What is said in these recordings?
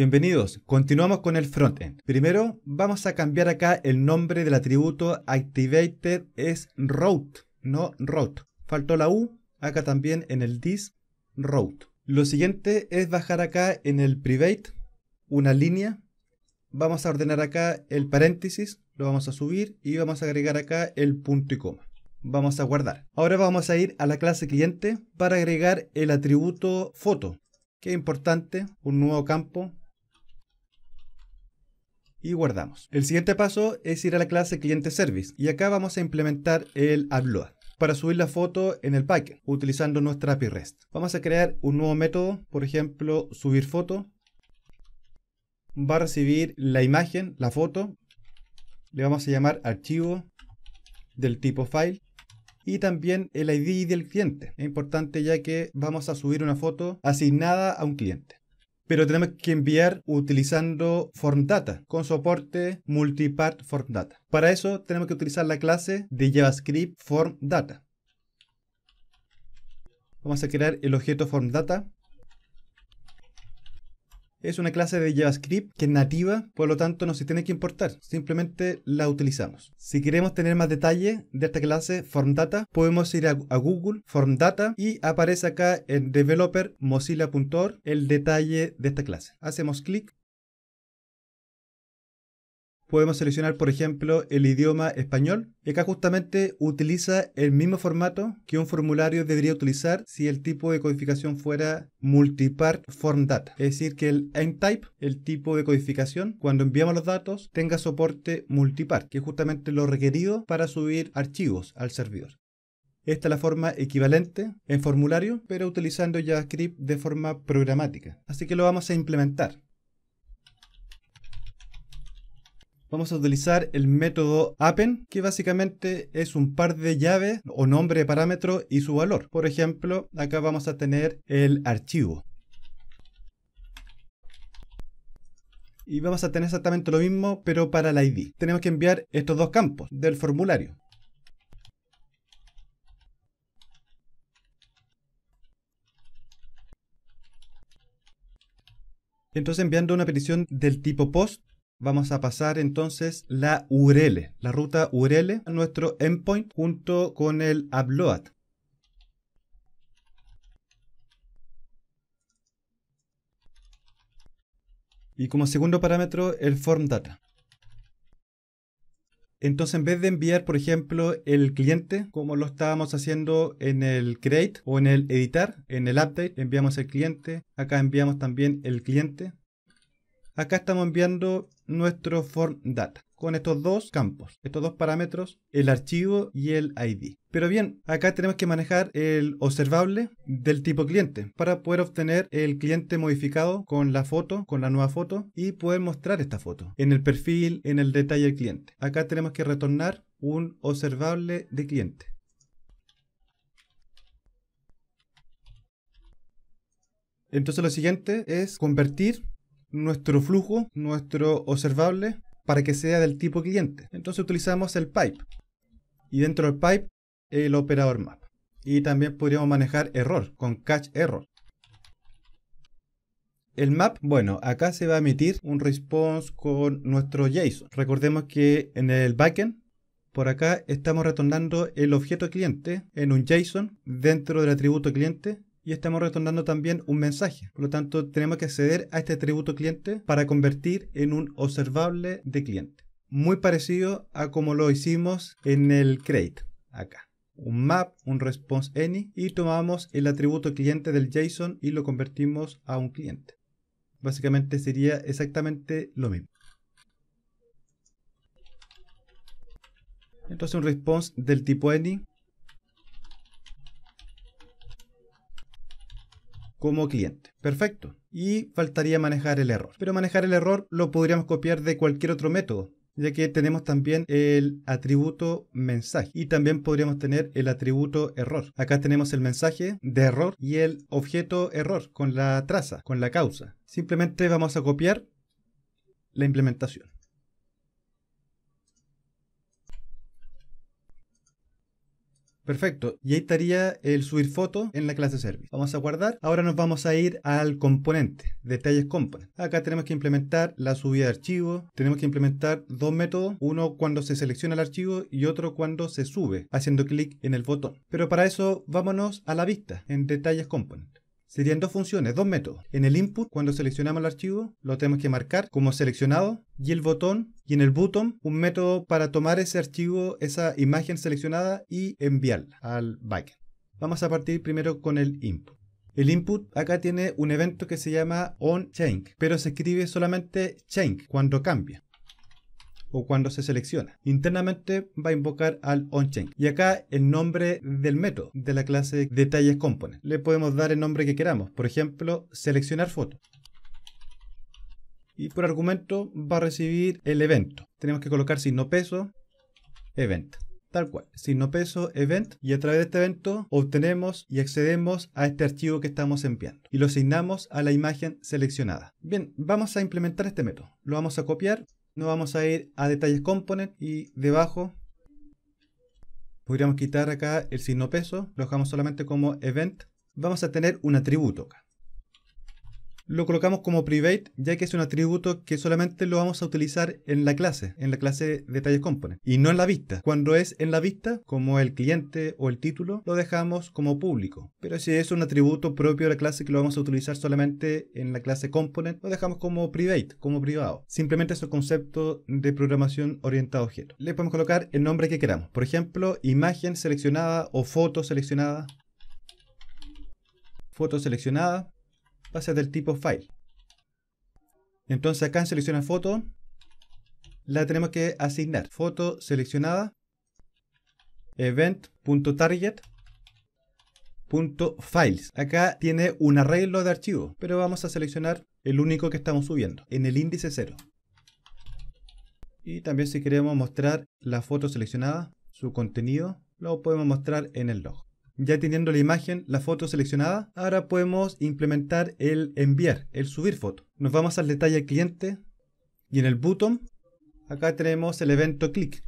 Bienvenidos, continuamos con el frontend. Primero vamos a cambiar acá el nombre del atributo activated es route, no route. Faltó la U, acá también en el dis route. Lo siguiente es bajar acá en el private una línea. Vamos a ordenar acá el paréntesis, lo vamos a subir y vamos a agregar acá el punto y coma. Vamos a guardar. Ahora vamos a ir a la clase cliente para agregar el atributo foto. Que importante, un nuevo campo y guardamos. El siguiente paso es ir a la clase cliente service y acá vamos a implementar el upload para subir la foto en el pack. utilizando nuestra API REST. Vamos a crear un nuevo método, por ejemplo, subir foto. Va a recibir la imagen, la foto. Le vamos a llamar archivo del tipo file y también el ID del cliente. Es importante ya que vamos a subir una foto asignada a un cliente pero tenemos que enviar utilizando FormData con soporte multipart FormData. Para eso tenemos que utilizar la clase de JavaScript FormData. Vamos a crear el objeto FormData es una clase de JavaScript que es nativa, por lo tanto no se tiene que importar, simplemente la utilizamos. Si queremos tener más detalle de esta clase FormData, podemos ir a, Google FormData y aparece acá en developer el detalle de esta clase. Hacemos clic podemos seleccionar, por ejemplo, el idioma español. Y acá justamente utiliza el mismo formato que un formulario debería utilizar si el tipo de codificación fuera multipart form data. Es decir, que el type, el tipo de codificación, cuando enviamos los datos, tenga soporte multipart, que es justamente lo requerido para subir archivos al servidor. Esta es la forma equivalente en formulario, pero utilizando JavaScript de forma programática. Así que lo vamos a implementar. vamos a utilizar el método append, que básicamente es un par de llaves o nombre de parámetro y su valor. Por ejemplo, acá vamos a tener el archivo. Y vamos a tener exactamente lo mismo, pero para la ID. Tenemos que enviar estos dos campos del formulario. Entonces enviando una petición del tipo POST Vamos a pasar entonces la URL, la ruta URL a nuestro endpoint junto con el upload. Y como segundo parámetro, el form data. Entonces, en vez de enviar, por ejemplo, el cliente, como lo estábamos haciendo en el create o en el editar, en el update, enviamos el cliente. Acá enviamos también el cliente acá estamos enviando nuestro form data con estos dos campos, estos dos parámetros, el archivo y el ID. Pero bien, acá tenemos que manejar el observable del tipo cliente para poder obtener el cliente modificado con la foto, con la nueva foto y poder mostrar esta foto en el perfil, en el detalle del cliente. Acá tenemos que retornar un observable de cliente. Entonces lo siguiente es convertir nuestro flujo, nuestro observable, para que sea del tipo cliente. Entonces utilizamos el pipe. Y dentro del pipe, el operador map. Y también podríamos manejar error con catch error. El map, bueno, acá se va a emitir un response con nuestro JSON. Recordemos que en el backend, por acá estamos retornando el objeto cliente en un JSON dentro del atributo cliente y estamos retornando también un mensaje. Por lo tanto, tenemos que acceder a este atributo cliente para convertir en un observable de cliente. Muy parecido a como lo hicimos en el create, acá. Un map, un response any y tomamos el atributo cliente del JSON y lo convertimos a un cliente. Básicamente sería exactamente lo mismo. Entonces un response del tipo any como cliente. Perfecto. Y faltaría manejar el error. Pero manejar el error lo podríamos copiar de cualquier otro método ya que tenemos también el atributo mensaje y también podríamos tener el atributo error. Acá tenemos el mensaje de error y el objeto error con la traza, con la causa. Simplemente vamos a copiar la implementación. Perfecto, y ahí estaría el subir foto en la clase service. Vamos a guardar. Ahora nos vamos a ir al componente, detalles component. Acá tenemos que implementar la subida de archivo. Tenemos que implementar dos métodos, uno cuando se selecciona el archivo y otro cuando se sube, haciendo clic en el botón. Pero para eso vámonos a la vista, en detalles component. Serían dos funciones, dos métodos. En el input, cuando seleccionamos el archivo, lo tenemos que marcar como seleccionado y el botón y en el button un método para tomar ese archivo, esa imagen seleccionada y enviarla al backend. Vamos a partir primero con el input. El input acá tiene un evento que se llama change, pero se escribe solamente change cuando cambia o cuando se selecciona. Internamente va a invocar al onChain. Y acá el nombre del método de la clase detalles component. Le podemos dar el nombre que queramos. Por ejemplo, seleccionar foto. Y por argumento va a recibir el evento. Tenemos que colocar signo peso, event. Tal cual, signo peso, event, y a través de este evento obtenemos y accedemos a este archivo que estamos enviando y lo asignamos a la imagen seleccionada. Bien, vamos a implementar este método. Lo vamos a copiar nos vamos a ir a detalles component y debajo podríamos quitar acá el signo peso, lo dejamos solamente como event. Vamos a tener un atributo acá lo colocamos como private ya que es un atributo que solamente lo vamos a utilizar en la clase, en la clase detalles component y no en la vista. Cuando es en la vista, como el cliente o el título, lo dejamos como público. Pero si es un atributo propio de la clase que lo vamos a utilizar solamente en la clase component, lo dejamos como private, como privado. Simplemente es un concepto de programación orientada a objetos. Le podemos colocar el nombre que queramos. Por ejemplo, imagen seleccionada o foto seleccionada. Foto seleccionada va a ser del tipo file. Entonces acá en seleccionar foto, la tenemos que asignar. Foto seleccionada, Event.target.files. Acá tiene un arreglo de archivos, pero vamos a seleccionar el único que estamos subiendo, en el índice 0. Y también si queremos mostrar la foto seleccionada, su contenido, lo podemos mostrar en el log. Ya teniendo la imagen, la foto seleccionada, ahora podemos implementar el enviar, el subir foto. Nos vamos al detalle cliente y en el button, acá tenemos el evento click,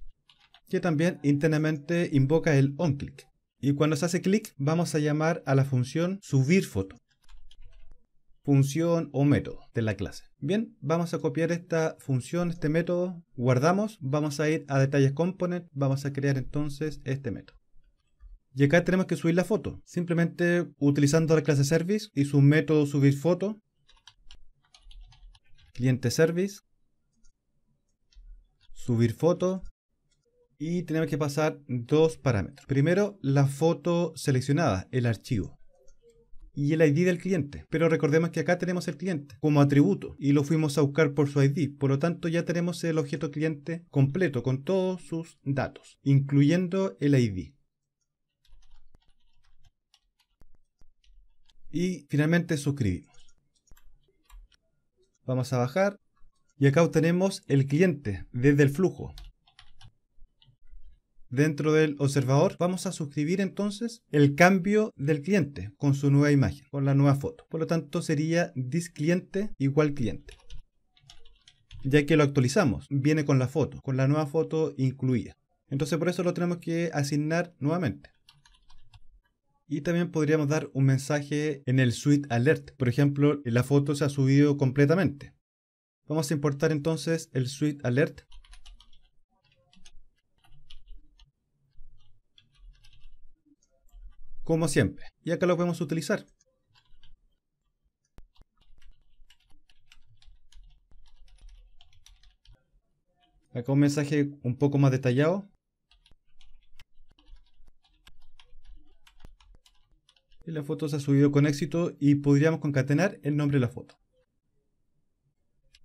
que también internamente invoca el onClick. Y cuando se hace clic, vamos a llamar a la función subir foto función o método de la clase. Bien, vamos a copiar esta función, este método, guardamos, vamos a ir a detalles component, vamos a crear entonces este método. Y acá tenemos que subir la foto, simplemente utilizando la clase service y su método subir foto, cliente service, subir foto, y tenemos que pasar dos parámetros. Primero, la foto seleccionada, el archivo y el ID del cliente. Pero recordemos que acá tenemos el cliente como atributo y lo fuimos a buscar por su ID. Por lo tanto, ya tenemos el objeto cliente completo con todos sus datos, incluyendo el ID. y finalmente suscribimos. Vamos a bajar y acá obtenemos el cliente desde el flujo. Dentro del observador vamos a suscribir entonces el cambio del cliente con su nueva imagen, con la nueva foto. Por lo tanto sería disCliente igual cliente. Ya que lo actualizamos, viene con la foto, con la nueva foto incluida. Entonces por eso lo tenemos que asignar nuevamente. Y también podríamos dar un mensaje en el Suite Alert. Por ejemplo, la foto se ha subido completamente. Vamos a importar entonces el Suite Alert. Como siempre. Y acá lo podemos utilizar. Acá un mensaje un poco más detallado. La foto se ha subido con éxito y podríamos concatenar el nombre de la foto.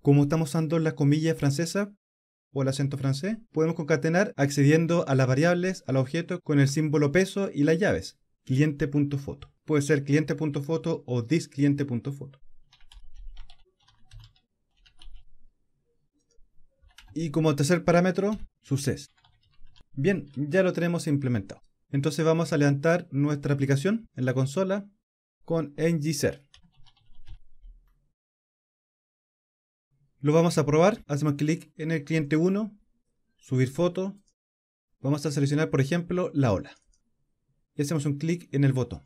Como estamos usando la comillas francesa o el acento francés, podemos concatenar accediendo a las variables, al objeto con el símbolo peso y las llaves. Cliente.foto. Puede ser cliente.foto o discliente.foto. Y como tercer parámetro, suceso. Bien, ya lo tenemos implementado. Entonces vamos a levantar nuestra aplicación en la consola con ngser. Lo vamos a probar. Hacemos clic en el cliente 1, subir foto. Vamos a seleccionar, por ejemplo, la ola. Y hacemos un clic en el botón.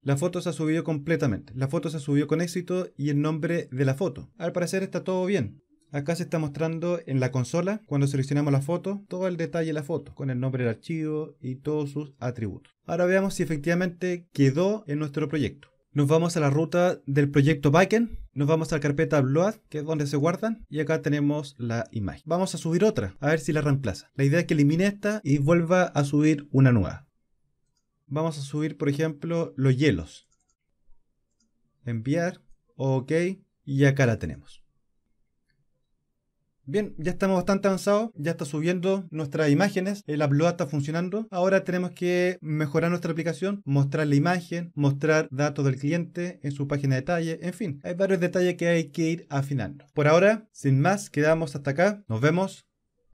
La foto se ha subido completamente. La foto se ha subido con éxito y el nombre de la foto. Al parecer está todo bien. Acá se está mostrando en la consola, cuando seleccionamos la foto, todo el detalle de la foto, con el nombre del archivo y todos sus atributos. Ahora veamos si efectivamente quedó en nuestro proyecto. Nos vamos a la ruta del proyecto backend, nos vamos a la carpeta Blood que es donde se guardan, y acá tenemos la imagen. Vamos a subir otra, a ver si la reemplaza. La idea es que elimine esta y vuelva a subir una nueva. Vamos a subir, por ejemplo, los hielos. Enviar, ok, y acá la tenemos. Bien, ya estamos bastante avanzados, ya está subiendo nuestras imágenes, el eh, upload está funcionando. Ahora tenemos que mejorar nuestra aplicación, mostrar la imagen, mostrar datos del cliente en su página de detalle, en fin, hay varios detalles que hay que ir afinando. Por ahora, sin más, quedamos hasta acá, nos vemos,